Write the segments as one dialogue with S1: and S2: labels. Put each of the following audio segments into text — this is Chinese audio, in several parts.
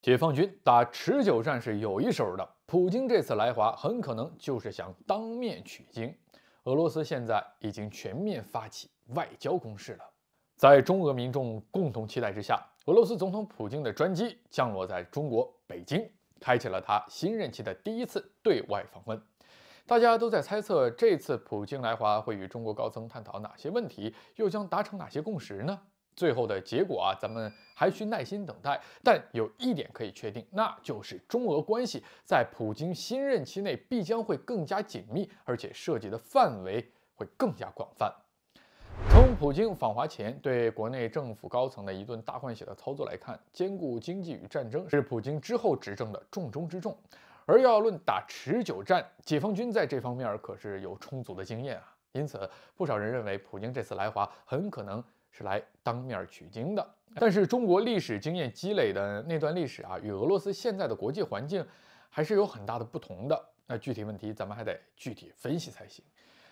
S1: 解放军打持久战是有一手的。普京这次来华，很可能就是想当面取经。俄罗斯现在已经全面发起外交攻势了。在中俄民众共同期待之下，俄罗斯总统普京的专机降落在中国北京，开启了他新任期的第一次对外访问。大家都在猜测，这次普京来华会与中国高层探讨哪些问题，又将达成哪些共识呢？最后的结果啊，咱们还需耐心等待。但有一点可以确定，那就是中俄关系在普京新任期内必将会更加紧密，而且涉及的范围会更加广泛。从普京访华前对国内政府高层的一顿大换血的操作来看，兼顾经济与战争是普京之后执政的重中之重。而要论打持久战，解放军在这方面可是有充足的经验啊。因此，不少人认为普京这次来华很可能。是来当面取经的，但是中国历史经验积累的那段历史啊，与俄罗斯现在的国际环境还是有很大的不同的。那具体问题咱们还得具体分析才行。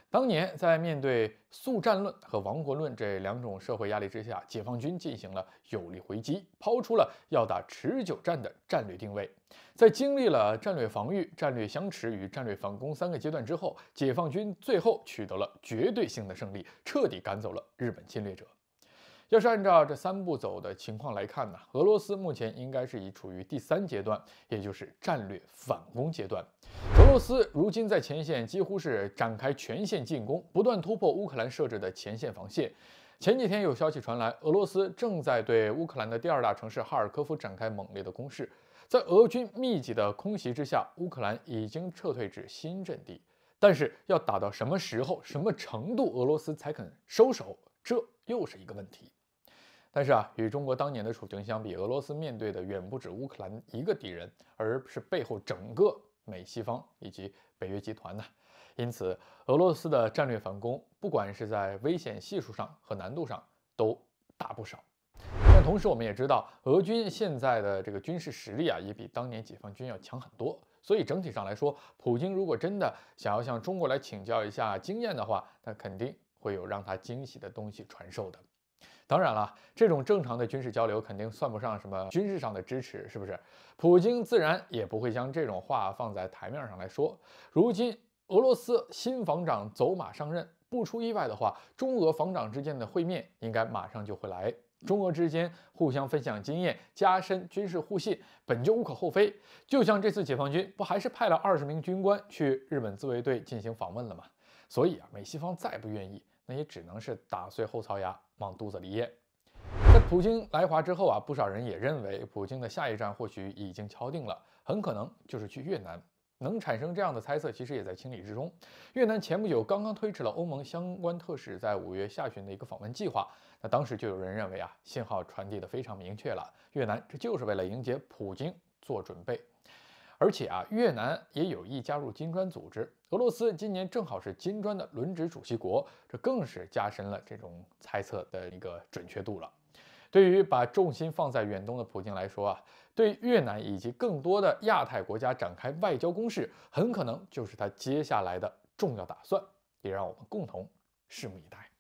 S1: 当年在面对速战论和亡国论这两种社会压力之下，解放军进行了有力回击，抛出了要打持久战的战略定位。在经历了战略防御、战略相持与战略反攻三个阶段之后，解放军最后取得了绝对性的胜利，彻底赶走了日本侵略者。要是按照这三步走的情况来看呢，俄罗斯目前应该是已处于第三阶段，也就是战略反攻阶段。俄罗斯如今在前线几乎是展开全线进攻，不断突破乌克兰设置的前线防线。前几天有消息传来，俄罗斯正在对乌克兰的第二大城市哈尔科夫展开猛烈的攻势。在俄军密集的空袭之下，乌克兰已经撤退至新阵地。但是要打到什么时候、什么程度，俄罗斯才肯收手，这又是一个问题。但是啊，与中国当年的处境相比，俄罗斯面对的远不止乌克兰一个敌人，而是背后整个美西方以及北约集团呢。因此，俄罗斯的战略反攻，不管是在危险系数上和难度上，都大不少。但同时，我们也知道，俄军现在的这个军事实力啊，也比当年解放军要强很多。所以，整体上来说，普京如果真的想要向中国来请教一下经验的话，那肯定会有让他惊喜的东西传授的。当然了，这种正常的军事交流肯定算不上什么军事上的支持，是不是？普京自然也不会将这种话放在台面上来说。如今俄罗斯新防长走马上任，不出意外的话，中俄防长之间的会面应该马上就会来。中俄之间互相分享经验，加深军事互信，本就无可厚非。就像这次解放军不还是派了二十名军官去日本自卫队进行访问了吗？所以啊，美西方再不愿意。那也只能是打碎后槽牙往肚子里咽。在普京来华之后啊，不少人也认为，普京的下一站或许已经敲定了，很可能就是去越南。能产生这样的猜测，其实也在情理之中。越南前不久刚刚推迟了欧盟相关特使在五月下旬的一个访问计划，那当时就有人认为啊，信号传递的非常明确了，越南这就是为了迎接普京做准备。而且啊，越南也有意加入金砖组织。俄罗斯今年正好是金砖的轮值主席国，这更是加深了这种猜测的一个准确度了。对于把重心放在远东的普京来说啊，对越南以及更多的亚太国家展开外交攻势，很可能就是他接下来的重要打算。也让我们共同拭目以待。